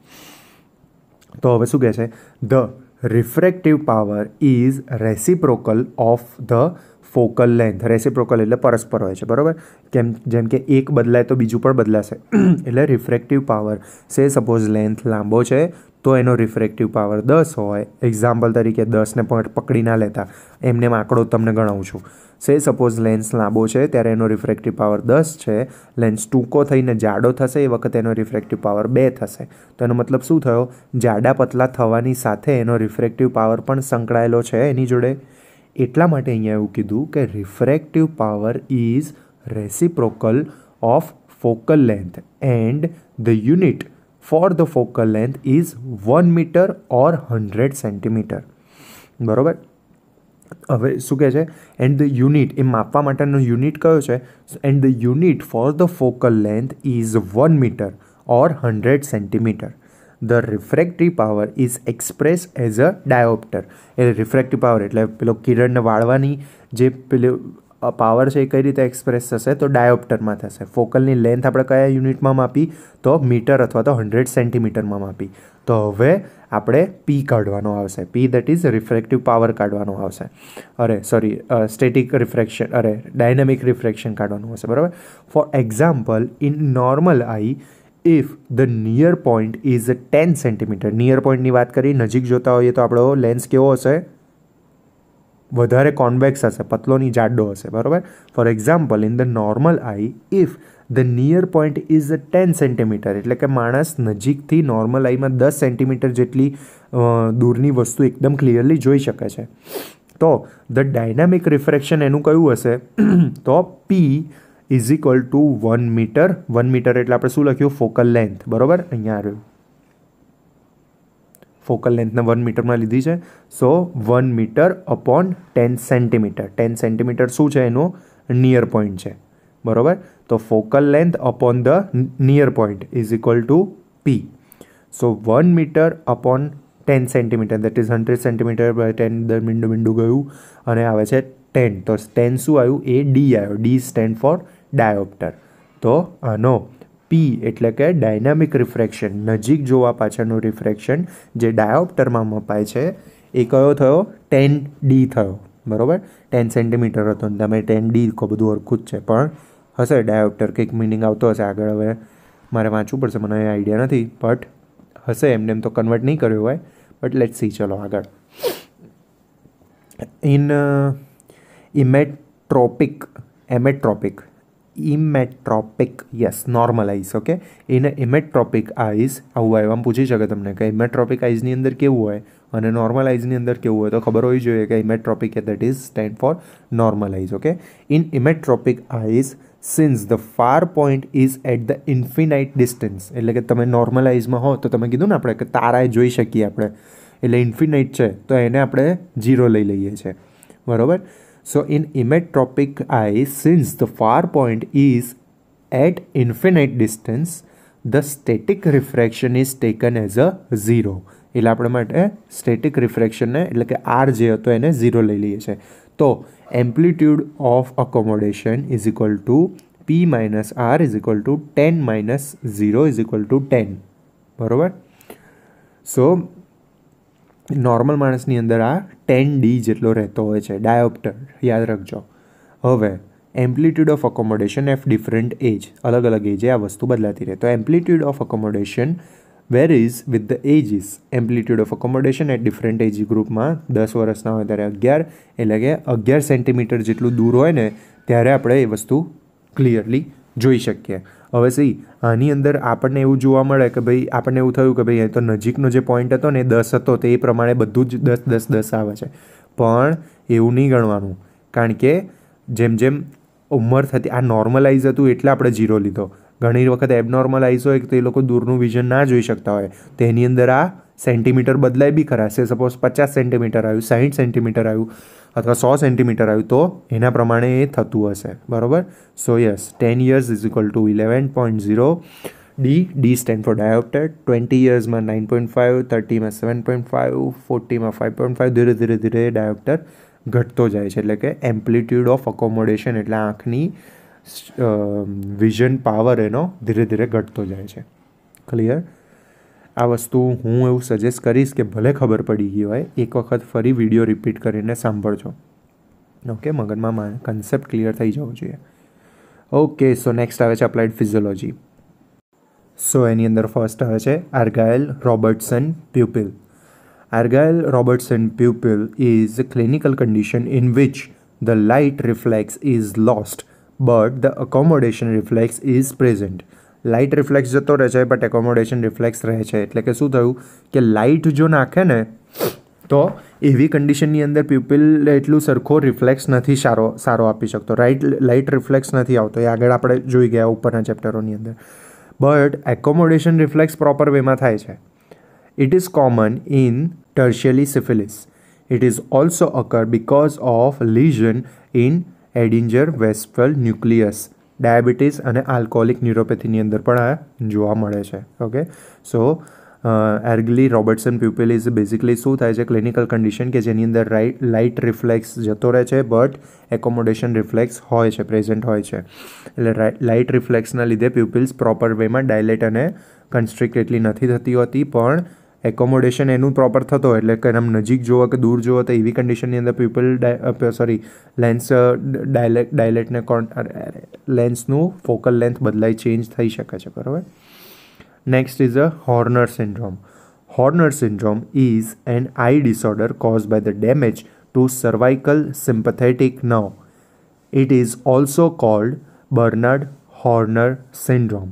તો હવે શું કહે છે the refractive power is reciprocal of the focal length reciprocal એટલે પરસ્પર હોય છે બરાબર કેમ જેમ કે એક બદલાય તો બીજું પણ બદલાશે [clears throat] એટલે refractive power say suppose length લાંબો છે તો એનો રિફ્રેક્ટિવ પાવર દસ હોય એક્ઝામ્પલ તરીકે દસને પકડી ના લેતા એમને આંકડો તમને ગણાવું છું સે સપોઝ લેન્સ લાંબો છે ત્યારે એનો રિફ્રેક્ટિવ પાવર દસ છે લેન્સ ટૂંકો થઈને જાડો થશે એ વખતે એનો રિફ્રેક્ટિવ પાવર બે થશે તો એનો મતલબ શું થયો જાડા પતલા થવાની સાથે એનો રિફ્રેક્ટિવ પાવર પણ સંકળાયેલો છે એની જોડે એટલા માટે અહીંયા એવું કીધું કે refractive power is reciprocal of focal length and the unit for the focal length is one metre or hundred centimetre બરાબર હવે શું કહે છે એન્ડ ધ યુનિટ એ માપવા માટેનો યુનિટ કયો છે and the unit for the focal length is one metre or hundred centimetre the refractive power is express as a dioptre એટલે રિફ્રેક્ટિવ પાવર એટલે પેલો કિરણને વાળવાની જે પેલું પાવર છે એ કઈ રીતે એક્સપ્રેસ થશે તો ડાયોપ્ટરમાં થશે ફોકલની લેન્થ આપણે કયા યુનિટમાં માપી તો મીટર અથવા તો હંડ્રેડ સેન્ટીમીટરમાં માપી તો હવે આપણે પી કાઢવાનો આવશે P that is refractive power કાઢવાનો આવશે અરે સોરી સ્ટેટિક રિફ્રેક્શન અરે ડાયનેમિક રિફ્રેક્શન કાઢવાનું હશે બરાબર for example in normal eye if the near point is ten centimetre near પોઈન્ટની વાત કરી નજીક જોતા હોઈએ તો આપણો લેન્સ કેવો હશે વધારે કોન્વેક્સ હશે પતલોની જાડો હશે બરાબર for example in the normal eye if the near point is ten centimetre એટલે કે માણસ નજીકથી નોર્મલ આઈમાં દસ સેન્ટીમીટર જેટલી દૂરની વસ્તુ એકદમ ક્લિયરલી જોઈ શકે છે તો ધ ડાયનામિક રિફ્રેક્શન એનું કયું હશે [clears throat] તો P is equal to one metre one metre એટલે આપણે શું લખ્યું ફોકલ લેન્થ બરાબર અહીંયા આવ્યું ફોકલ લેન્થને વન મીટરમાં લીધી છે so one metre upon ten centimetre ten centimetre શું છે એનો નિયર પોઈન્ટ છે બરાબર તો focal length upon the near point is equal to P so one metre upon ten centimetre that is hundred centimetre by ten દર મીંડું મીંડું ગયું અને આવે છે ટેન તો ટેન શું આવ્યું એ ડી આવ્યો ડી સ્ટેન્ડ ફોર ડાયોપ્ટર તો આનો પી એટલે કે ડાયનામિક રિફ્રેક્શન નજીક જોવા પાછળનું રિફ્રેક્શન જે ડાયોપ્ટરમાં મપાય છે એ કયો થયો ટેન ડી થયો બરાબર ટેન સેન્ટીમીટર હતો ને તમે ટેન ડી કહો બધું ઓળખું જ છે પણ હશે ડાયોપ્ટર કંઈક મિનિંગ આવતો હશે આગળ હવે મારે વાંચવું પડશે મને આઈડિયા નથી બટ હશે એમને એમ તો કન્વર્ટ નહીં કર્યો હોય બટ લેટ સી ચલો આગળ in emmetropic emmetropic emmetropic yes normal eyes okay એને ઇમેટ્રોપિક આઈસ આવું હોય આમ પૂછી શકે તમને કે ઇમેટ્રોપિક આઈઝની અંદર કેવું હોય અને નોર્મલ આઈઝની અંદર કેવું હોય તો ખબર હોવી જોઈએ કે emmetropic that is stand for normal eyes okay in emmetropic eyes since the far point is at the infinite distance એટલે કે તમે નોર્મલ આઈઝમાં હો તો તમે કીધું ને આપણે કે તારાએ જોઈ શકીએ આપણે એટલે ઇન્ફિનાઇટ છે તો એને આપણે ઝીરો લઈ લઈએ છીએ બરાબર So in emmetropic eye, since the far point is at infinite distance, the static refraction is taken as a zero. એટલે આપણે માટે સ્ટેટિક રિફ્રેક્શનને એટલે કે આર જે હતો એને ઝીરો લઈ લઈએ છીએ તો amplitude of accommodation is equal to P minus R is equal to ten minus zero is equal to ten બરાબર સો નોર્મલ માણસની અંદર આ ટેન ડી જેટલો રહેતો હોય છે ડાયોપ્ટર યાદ રાખજો હવે amplitude of accommodation of different age અલગ અલગ એજે આ વસ્તુ બદલાતી રહે તો amplitude of accommodation where varies with the ages amplitude of accommodation at different age ગ્રુપમાં દસ વર્ષના હોય ત્યારે અગિયાર એટલે કે અગિયાર સેન્ટીમીટર જેટલું દૂર હોય ને ત્યારે આપણે એ વસ્તુ ક્લિયરલી જોઈ શકીએ હવે સી આની અંદર આપણને એવું જોવા મળે કે ભાઈ આપણને એવું થયું કે ભાઈ તો નજીકનો જે પોઈન્ટ હતો ને એ દસ હતો તો એ પ્રમાણે બધું જ દસ દસ દસ આવે છે પણ એવું નહીં ગણવાનું કારણ કે જેમ જેમ ઉંમર થતી આ નોર્મલાઇઝ હતું એટલે આપણે જીરો લીધો ઘણી વખત એબનોર્મલાઇઝ હોય તો એ લોકો દૂરનું વિઝન ના જોઈ શકતા હોય તો એની અંદર આ સેન્ટીમીટર બદલાય બી ખરા છે સપોઝ પચાસ સેન્ટીમીટર આવ્યું સાહીઠ સેન્ટીમીટર આવ્યું અથવા સો સેન્ટીમીટર આવ્યું તો એના પ્રમાણે એ થતું હશે બરાબર so yes ten years is equal to eleven point zero D D stand for dioptre twenty યર્સમાં નાઇન પોઈન્ટ ફાઇવ થર્ટીમાં સેવન પોઈન્ટ ફાઇવ ફોર્ટીમાં ફાઇવ પોઈન્ટ ફાઇવ ધીરે ધીરે ધીરે ડાયોપ્ટર ઘટતો જાય છે એટલે કે એમ્પ્લિટ્યૂડ ઓફ અકોમોડેશન એટલે આંખની વિઝન પાવર એનો ધીરે ધીરે ઘટતો જાય છે ક્લિયર આ વસ્તુ હું એવું સજેસ્ટ કરીશ કે ભલે ખબર પડી ગઈ હોય એક વખત ફરી વિડીયો રિપીટ કરીને સાંભળજો ઓકે મગજમાં કન્સેપ્ટ ક્લિયર થઈ જવો જોઈએ ઓકે સો નેક્સ્ટ આવે છે અપ્લાઇડ ફિઝિયોલોજી સો એની અંદર ફર્સ્ટ આવે છે Argyll Robertson pupil Argyle Robertson pupil is a clinical condition in which the light reflex is lost but the accommodation reflex is present. Light reflex જતો રહે છે but accommodation reflex રહે છે એટલે કે શું થયું કે લાઇટ જો નાખે ને તો એવી કન્ડિશનની અંદર પીપલ એટલું સરખો રિફ્લેક્સ નથી સારો સારો આપી શકતો રાઇટ લાઇટ રિફ્લેક્સ નથી આવતો એ આગળ આપણે જોઈ ગયા ઉપરના ચેપ્ટરોની અંદર બટ એકોમોડેશન રિફ્લેક્સ પ્રોપર વેમાં થાય છે it is common in tertiary syphilis it is also occur because of lesion in Edinger Westphal nucleus diabetes અને આલ્કોહોલિક ન્યુરોપેથીની અંદર પણ આ જોવા મળે છે okay so Argyll Robertson pupil is basically શું થાય છે ક્લિનિકલ કન્ડિશન કે જેની અંદર રાઇટ લાઇટ રિફ્લેક્સ જતો રહે છે બટ એકોમોડેશન રિફ્લેક્સ હોય છે પ્રેઝન્ટ હોય છે એટલે લાઇટ રિફ્લેક્સના લીધે પ્યુપિલ્સ પ્રોપર વેમાં ડાયલેટ અને કન્સ્ટ્રિક્ટ એટલી નથી થતી હોતી પણ એકોમોડેશન એનું પ્રોપર થતો એટલે કે આમ નજીક જુઓ કે દૂર જુઓ તો એવી કન્ડિશનની અંદર પીપલ સોરી લેન્સ ડાયલેટ ડાયલેટને કોન લેન્સનું ફોકલ લેન્થ બદલાઈ ચેન્જ થઈ શકે છે બરાબર next is a Horner syndrome Horner syndrome is an eye disorder cause by the damage to cervical sympathetic nerve it is also called Bernard Horner syndrome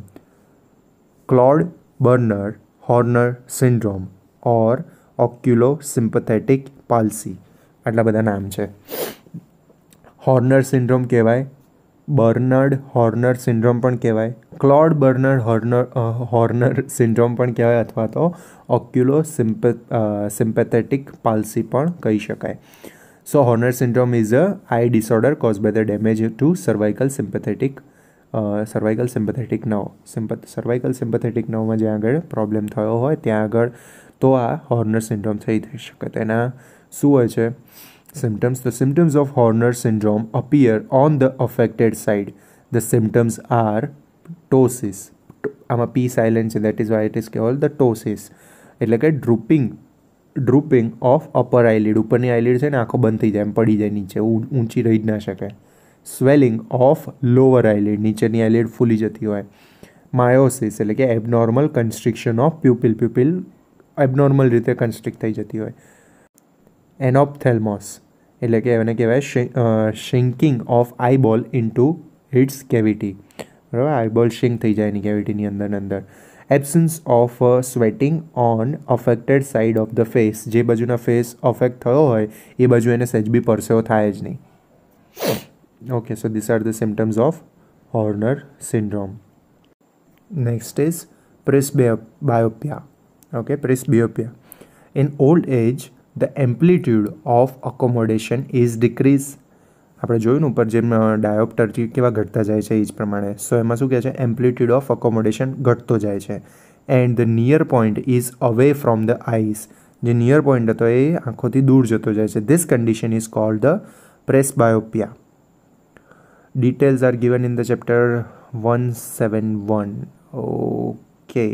Claude Bernard Horner syndrome or oculosympathetic palsy આટલા બધા નામ છે હોર્નર syndrome કહેવાય બર્નર્ડ Horner syndrome પણ કહેવાય ક્લોડ Bernard હોર્નર હોર્નર syndrome પણ કહેવાય અથવા તો ઓક્યુલો સિમ્પ સિમ્પેથેટિક પાલ્સી પણ કહી શકાય so Horner syndrome is a eye disorder cause by the damage to cervical sympathetic cervical sympathetic nerve sym cervical sympathetic નવમાં જ્યાં આગળ પ્રોબ્લેમ થયો હોય ત્યાં આગળ તો આ હોર્નર સિન્ડ્રોમ થઈ થઈ શકે તેના શું હોય છે symptoms the symptoms of Horner syndrome appear on the affected side the symptoms are ptosis આમાં પી સાયલેન્ટ છે that is why it is કેવલ ધ ટોસિસ એટલે કે ડ્રુપિંગ ડ્રુપિંગ ઓફ અપર આઈલિડ ઉપરની આઈલિડ છે ને આંખો બંધ થઈ જાય એમ પડી જાય નીચે ઊંચી રહી જ ના શકે स्वेलिंग ऑफ लोअर आईलेड नीचेनी आईलेड फूली जाती है मायोसिस एट्ले abnormal constriction of pupil pupil abnormal रीते कंस्ट्रिक्ट थी जती है एनोपथेलमोस एट्ले कहवा sinking of eyeball into its cavity बराबर आईबॉल शिंक थी जाए कैविटी अंदर अंदर absence of sweating on affected side of the face जो बाजू फेस अफेक्ट थो हो बाजू सहज बी परसेव थाय नहीं Okay, so these are the symptoms of Horner syndrome. Next is presbyopia. Okay, presbyopia. In old age, the amplitude of accommodation is decreased. આપણે જોયું ને ઉપર જેમ ડાયોપ્ટર કેવા ઘટતા જાય છે એ જ પ્રમાણે સો એમાં શું કહે છે એમ્પ્લિટ્યુડ ઓફ અકોમોડેશન ઘટતો જાય છે and the near point is away from the eyes જે નિયર પોઈન્ટ હતો એ આંખોથી દૂર જતો જાય છે this condition is called the presbyopia details are given in the chapter 171 okay એ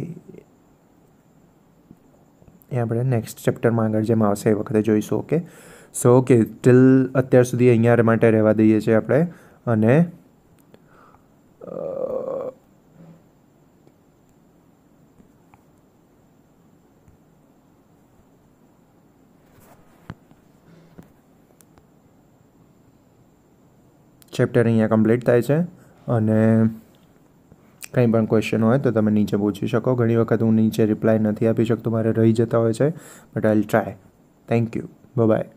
આપણે નેક્સ્ટ ચેપ્ટરમાં આગળ જેમ આવશે એ વખતે જોઈશું ઓકે સો ઓકે ટિલ અત્યાર સુધી અહીંયા માટે રહેવા દઈએ છીએ આપણે અને ચેપ્ટર અહીંયા કમ્પ્લીટ થાય છે અને કંઈ પણ ક્વેશ્ચન હોય તો તમે નીચે પૂછી શકો ઘણી વખત હું નીચે રિપ્લાય નથી આપી શકતો મારે રહી જતા હોય છે but I'll try thank you by